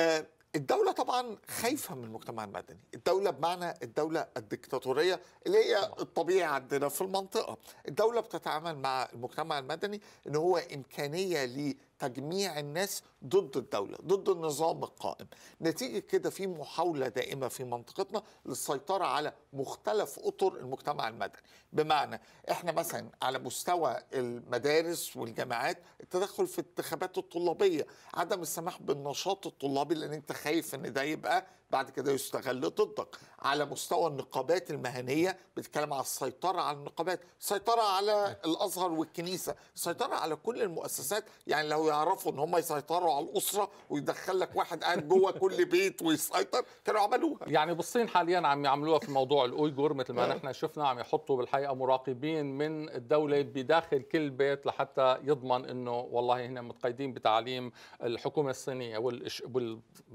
آه، الدولة طبعا خايفة من المجتمع المدني، الدولة بمعنى الدولة الدكتاتورية اللي هي الطبيعي عندنا في المنطقة، الدولة بتتعامل مع المجتمع المدني ان هو امكانية ليه تجميع الناس ضد الدولة ضد النظام القائم نتيجة كده في محاولة دائمة في منطقتنا للسيطرة على مختلف أطر المجتمع المدني بمعنى احنا مثلا على مستوى المدارس والجامعات التدخل في الانتخابات الطلابية عدم السماح بالنشاط الطلابي لأن انت خايف ان ده يبقى بعد كده يستغل ضدك على مستوى النقابات المهنية بتتكلم على السيطرة على النقابات سيطرة على الأزهر والكنيسة سيطرة على كل المؤسسات يعني لو يعرفوا ان هم يسيطروا على الاسره ويدخل لك واحد قاعد جوه كل بيت ويسيطر كانوا عملوها يعني بالصين حاليا عم يعملوها في موضوع الاويغور مثل ما آه. نحن شفنا عم يحطوا بالحقيقه مراقبين من الدوله بداخل كل بيت لحتى يضمن انه والله هنا متقيدين بتعاليم الحكومه الصينيه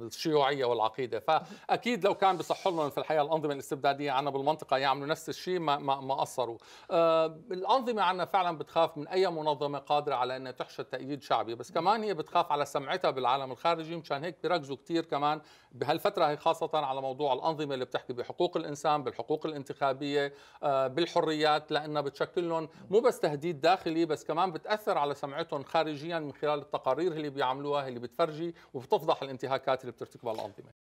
والشيوعيه والعقيده فاكيد لو كان بصح لهم في الحقيقه الانظمه الاستبداديه عنا بالمنطقه يعملوا نفس الشيء ما ما, ما قصروا آه الانظمه عنا فعلا بتخاف من اي منظمه قادره على انها تحشد تأييد شعبي بس بس كمان هي بتخاف على سمعتها بالعالم الخارجي مشان هيك بيركزوا كثير كمان بهالفتره هي خاصه على موضوع الانظمه اللي بتحكي بحقوق الانسان بالحقوق الانتخابيه آه، بالحريات لانها بتشكل لهم مو بس تهديد داخلي بس كمان بتاثر على سمعتهم خارجيا من خلال التقارير اللي بيعملوها اللي بتفرجي وبتفضح الانتهاكات اللي بترتكبها الانظمه